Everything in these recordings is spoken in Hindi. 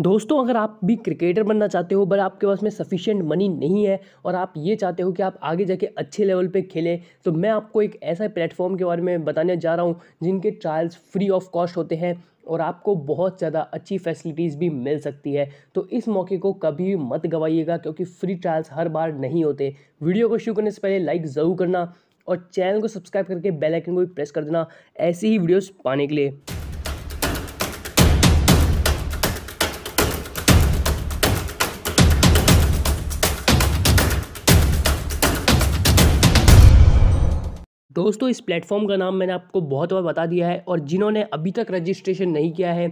दोस्तों अगर आप भी क्रिकेटर बनना चाहते हो बट आपके पास में सफिशिएंट मनी नहीं है और आप ये चाहते हो कि आप आगे जाके अच्छे लेवल पे खेलें तो मैं आपको एक ऐसा प्लेटफॉर्म के बारे में बताने जा रहा हूँ जिनके ट्रायल्स फ्री ऑफ कॉस्ट होते हैं और आपको बहुत ज़्यादा अच्छी फैसिलिटीज़ भी मिल सकती है तो इस मौके को कभी मत गवाइएगा क्योंकि फ्री ट्रायल्स हर बार नहीं होते वीडियो को शुरू करने से पहले लाइक ज़रूर करना और चैनल को सब्सक्राइब करके बेल आइकन को भी प्रेस कर देना ऐसी ही वीडियोज़ पाने के लिए दोस्तों इस प्लेटफॉर्म का नाम मैंने आपको बहुत बार बता दिया है और जिन्होंने अभी तक रजिस्ट्रेशन नहीं किया है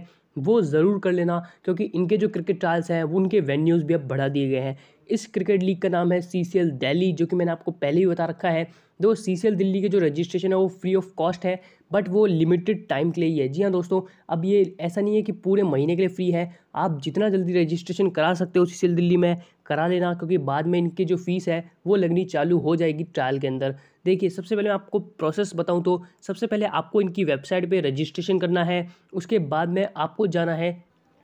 वो ज़रूर कर लेना क्योंकि इनके जो क्रिकेट ट्रायल्स हैं उनके वेन्यूज़ भी अब बढ़ा दिए गए हैं इस क्रिकेट लीग का नाम है सी सी एल दिल्ली जो कि मैंने आपको पहले ही बता रखा है दो तो सी सी एल दिल्ली के जो रजिस्ट्रेशन है वो फ्री ऑफ कॉस्ट है बट वो लिमिटेड टाइम के लिए ही है जी हाँ दोस्तों अब ये ऐसा नहीं है कि पूरे महीने के लिए फ्री है आप जितना जल्दी रजिस्ट्रेशन करा सकते हो सी सी एल दिल्ली में करा लेना क्योंकि बाद में इनकी जो फ़ीस है वो लगनी चालू हो जाएगी ट्रायल के अंदर देखिए सबसे पहले मैं आपको प्रोसेस बताऊं तो सबसे पहले आपको इनकी वेबसाइट पे रजिस्ट्रेशन करना है उसके बाद में आपको जाना है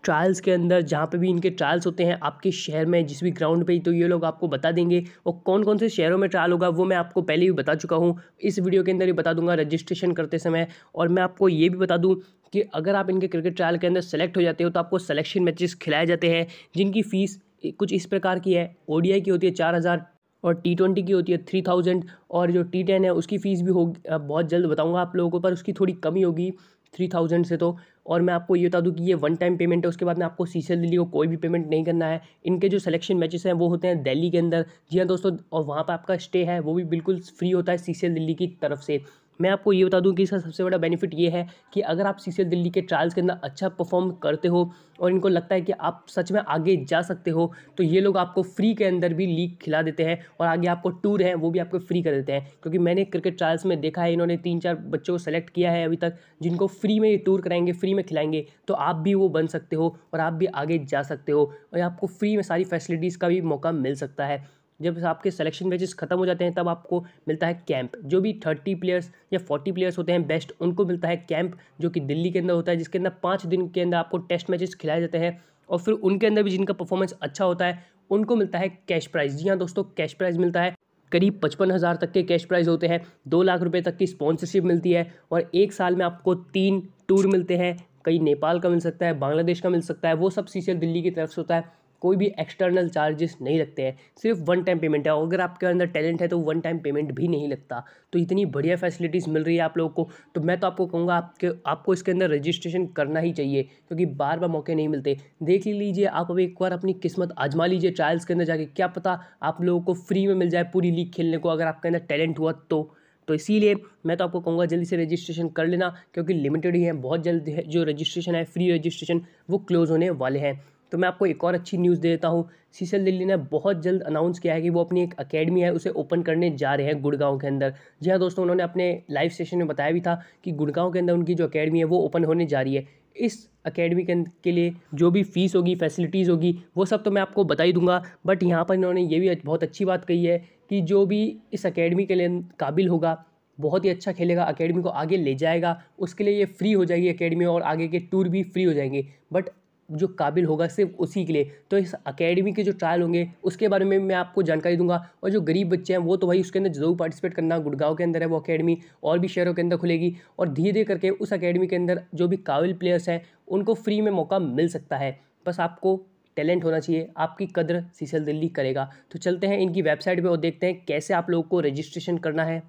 ट्रायल्स के अंदर जहाँ पे भी इनके ट्रायल्स होते हैं आपके शहर में जिस भी ग्राउंड पे तो ये लोग आपको बता देंगे और कौन कौन से शहरों में ट्रायल होगा वो मैं आपको पहले भी बता चुका हूँ इस वीडियो के अंदर ही बता दूंगा रजिस्ट्रेशन करते समय और मैं आपको ये भी बता दूँ कि अगर आप इनके क्रिकेट ट्रायल के अंदर सेलेक्ट हो जाते हो तो आपको सलेक्शन मैचेस खिलाए जाते हैं जिनकी फ़ीस कुछ इस प्रकार की है ओडीआई की होती है चार हज़ार और टी ट्वेंटी की होती है थ्री थाउजेंड और जो टी टेन है उसकी फ़ीस भी होगी बहुत जल्द बताऊंगा आप लोगों को पर उसकी थोड़ी कमी होगी थ्री थाउजेंड से तो और मैं आपको ये बता दूं कि ये वन टाइम पेमेंट है उसके बाद में आपको सी सी दिल्ली को कोई भी पेमेंट नहीं करना है इनके जो सिलेक्शन मैचेस हैं वो होते हैं दिल्ली के अंदर जी हाँ दोस्तों और वहाँ पर आपका स्टे है वो भी बिल्कुल फ्री होता है सी दिल्ली की तरफ से मैं आपको ये बता दूं कि इसका सबसे बड़ा बेनिफिट ये है कि अगर आप सी दिल्ली के ट्रायल्स के अंदर अच्छा परफॉर्म करते हो और इनको लगता है कि आप सच में आगे जा सकते हो तो ये लोग आपको फ्री के अंदर भी लीग खिला देते हैं और आगे आपको टूर है वो भी आपको फ्री कर देते हैं क्योंकि मैंने क्रिकेट ट्रायल्स में देखा है इन्होंने तीन चार बच्चों को सेलेक्ट किया है अभी तक जिनको फ्री में ये टूर कराएंगे फ्री में खिलाएंगे तो आप भी वो बन सकते हो और आप भी आगे जा सकते हो और आपको फ्री में सारी फैसिलिटीज़ का भी मौका मिल सकता है जब आपके सिलेक्शन मैचेस खत्म हो जाते हैं तब आपको मिलता है कैंप जो भी थर्टी प्लेयर्स या फोर्टी प्लेयर्स होते हैं बेस्ट उनको मिलता है कैंप जो कि दिल्ली के अंदर होता है जिसके अंदर पाँच दिन के अंदर आपको टेस्ट मैचेस खिलाए जाते हैं और फिर उनके अंदर भी जिनका परफॉर्मेंस अच्छा होता है उनको मिलता है कैश प्राइज़ जी हाँ दोस्तों कैश प्राइज़ मिलता है करीब पचपन हज़ार तक के कैश प्राइज़ होते हैं दो लाख रुपए तक की स्पॉन्सरशिप मिलती है और एक साल में आपको तीन टूर मिलते हैं कई नेपाल का मिल सकता है बांग्लादेश का मिल सकता है वो सब सीसीएल दिल्ली की तरफ से होता है कोई भी एक्सटर्नल चार्जेस नहीं लगते हैं सिर्फ वन टाइम पेमेंट है अगर आपके अंदर टैलेंट है तो वन टाइम पेमेंट भी नहीं लगता तो इतनी बढ़िया फैसिलिटीज़ मिल रही है आप लोगों को तो मैं तो आपको कहूँगा आपके आपको इसके अंदर रजिस्ट्रेशन करना ही चाहिए क्योंकि बार बार मौके नहीं मिलते देख लीजिए आप अब एक बार अपनी किस्मत आजमा लीजिए ट्रायल्स के अंदर जाके क्या पता आप लोगों को फ्री में मिल जाए पूरी लीग खेलने को अगर आपके अंदर टैलेंट हुआ तो तो इसीलिए मैं तो आपको कहूँगा जल्दी से रजिस्ट्रेशन कर लेना क्योंकि लिमिटेड ही है बहुत जल्द है जो रजिस्ट्रेशन है फ्री रजिस्ट्रेशन वो क्लोज़ होने वाले हैं तो मैं आपको एक और अच्छी न्यूज़ दे देता हूँ सीसल दिल्ली ने बहुत जल्द अनाउंस किया है कि वो अपनी एक अकेडमी है उसे ओपन करने जा रहे हैं गुड़गांव के अंदर जी हाँ दोस्तों उन्होंने अपने लाइव सेशन में बताया भी था कि गुड़गांव के अंदर उनकी जो अकेडमी है वो ओपन होने जा रही है इस अकेडमी के लिए जो भी फ़ीस होगी फैसिलिटीज़ होगी वो सब तो मैं आपको बता ही दूंगा बट यहाँ पर इन्होंने ये भी बहुत अच्छी बात कही है कि जो भी इस अकेडमी के लिए काबिल होगा बहुत ही अच्छा खेलेगा अकेडमी को आगे ले जाएगा उसके लिए ये फ्री हो जाएगी अकेडमी और आगे के टूर भी फ्री हो जाएंगे बट जो काबिल होगा सिर्फ उसी के लिए तो इस अकेडमी के जो ट्रायल होंगे उसके बारे में मैं आपको जानकारी दूंगा और जो गरीब बच्चे हैं वो तो भाई उसके अंदर जरूर पार्टिसिपेट करना गुड़गांव के अंदर है वो अकेडमी और भी शहरों के अंदर खुलेगी और धीरे धीरे करके उस अकेडमी के अंदर जो भी काबिल प्लेयर्स हैं उनको फ्री में मौका मिल सकता है बस आपको टैलेंट होना चाहिए आपकी कदर सीसल दिल्ली करेगा तो चलते हैं इनकी वेबसाइट पर और देखते हैं कैसे आप लोगों को रजिस्ट्रेशन करना है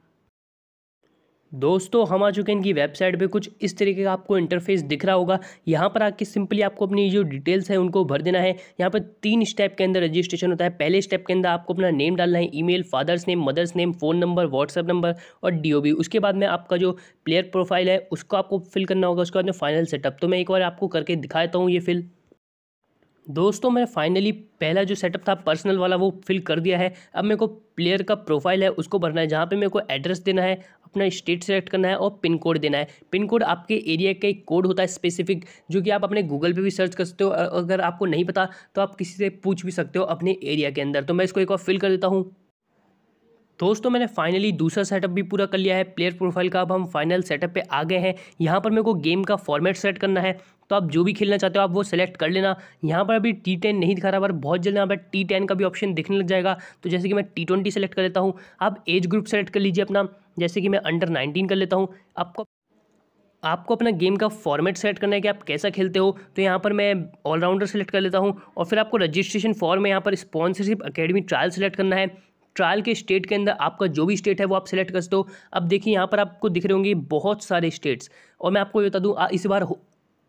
दोस्तों हम आ चुके हैं इनकी वेबसाइट पे कुछ इस तरीके का आपको इंटरफेस दिख रहा होगा यहाँ पर आके सिंपली आपको अपनी जो डिटेल्स है उनको भर देना है यहाँ पर तीन स्टेप के अंदर रजिस्ट्रेशन होता है पहले स्टेप के अंदर आपको अपना नेम डालना है email father's name mother's name phone number WhatsApp number और डी उसके बाद में आपका जो प्लेयर प्रोफाइल है उसको आपको फिल करना होगा उसके बाद में फाइनल सेटअप तो मैं एक बार आपको करके दिखाता हूँ ये फिल दोस्तों मैंने फाइनली पहला जो सेटअप था पर्सनल वाला वो फिल कर दिया है अब मेरे को प्लेयर का प्रोफाइल है उसको भरना है जहाँ पे मेरे को एड्रेस देना है अपना स्टेट सेलेक्ट करना है और पिन कोड देना है पिन कोड आपके एरिया का एक कोड होता है स्पेसिफिक जो कि आप अपने गूगल पे भी सर्च कर सकते हो अगर आपको नहीं पता तो आप किसी से पूछ भी सकते हो अपने एरिया के अंदर तो मैं इसको एक बार फिल कर देता हूँ दोस्तों मैंने फाइनली दूसरा सेटअप भी पूरा कर लिया है प्लेयर प्रोफाइल का अब हम फाइनल सेटअप पे आ गए हैं यहाँ पर मेरे को गेम का फॉर्मेट सेट करना है तो आप जो भी खेलना चाहते हो आप वो सेलेक्ट कर लेना यहाँ पर अभी टी टेन नहीं दिखा रहा पर बहुत जल्द यहाँ पर टी टेन का भी ऑप्शन दिखने लग जाएगा तो जैसे कि मैं टी ट्वेंटी सेलेक्ट कर लेता हूँ आप एज ग्रुप सेलेक्ट कर लीजिए अपना जैसे कि मैं अंडर नाइनटीन कर लेता हूँ आपको आपको अपना गेम का फॉर्मेट सेट करना है कि आप कैसा खेलते हो तो यहाँ पर मैं ऑलराउंडर सेलेक्ट कर लेता हूँ और फिर आपको रजिस्ट्रेशन फॉर्म में यहाँ पर स्पॉन्सरशिप अकेडमी ट्रायल सेलेक्ट करना है ट्रायल के स्टेट के अंदर आपका जो भी स्टेट है वो आप सेलेक्ट कर सकते हो अब देखिए यहाँ पर आपको दिख रहे होंगे बहुत सारे स्टेट्स और मैं आपको ये बता दूँ इस बार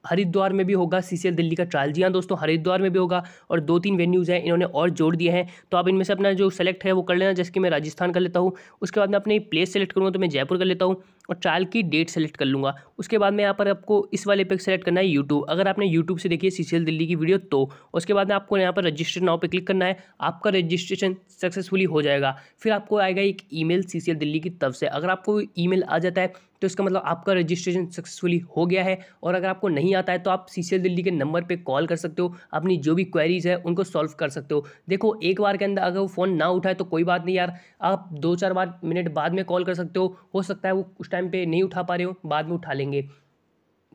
हरिद्वार में भी होगा सी दिल्ली का ट्रायल जी हाँ दोस्तों हरिद्वार में भी होगा और दो तीन वेन्यूज़ हैं इन्होंने और जोड़ दिए हैं तो आप इनमें से अपना जो सेलेक्ट है वो कर लेना जैसे कि मैं राजस्थान कर लेता हूँ उसके बाद मैं अपनी प्लेस सेलेक्ट करूँगा तो मैं जयपुर कर लेता हूँ और ट्रायल की डेट सेलेक्ट कर लूँगा उसके बाद में यहाँ पर आपको इस वाले पे सेलेक्ट करना है यूट्यूब अगर आपने यूट्यूब से देखी सी दिल्ली की वीडियो तो उसके बाद में आपको यहाँ पर रजिस्टर नाव पर क्लिक करना है आपका रजिस्ट्रेशन सक्सेसफुली हो जाएगा फिर आपको आएगा एक ई मेल दिल्ली की तरफ से अगर आपको ई आ जाता है तो इसका मतलब आपका रजिस्ट्रेशन सक्सेसफुली हो गया है और अगर आपको नहीं आता है तो आप सी दिल्ली के नंबर पर कॉल कर सकते हो अपनी जो भी क्वेरीज है उनको सॉल्व कर सकते हो देखो एक बार के अंदर अगर वो फ़ोन ना उठाए तो कोई बात नहीं यार आप दो चार बार मिनट बाद में कॉल कर सकते हो हो सकता है वो उस टाइम पे नहीं उठा पा रहे हो बाद में उठा लेंगे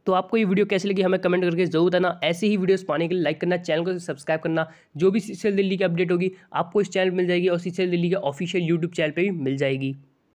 तो आपको ये वीडियो कैसी लगी हमें कमेंट करके जरूर बताना ऐसे ही वीडियोस पाने के लिए लाइक करना चैनल को सब्सक्राइब करना जो भी सीसीएल दिल्ली की अपडेट होगी आपको इस चैनल मिल जाएगी और सीसीएल दिल्ली के ऑफिशियल यूट्यूब चैनल पर भी मिल जाएगी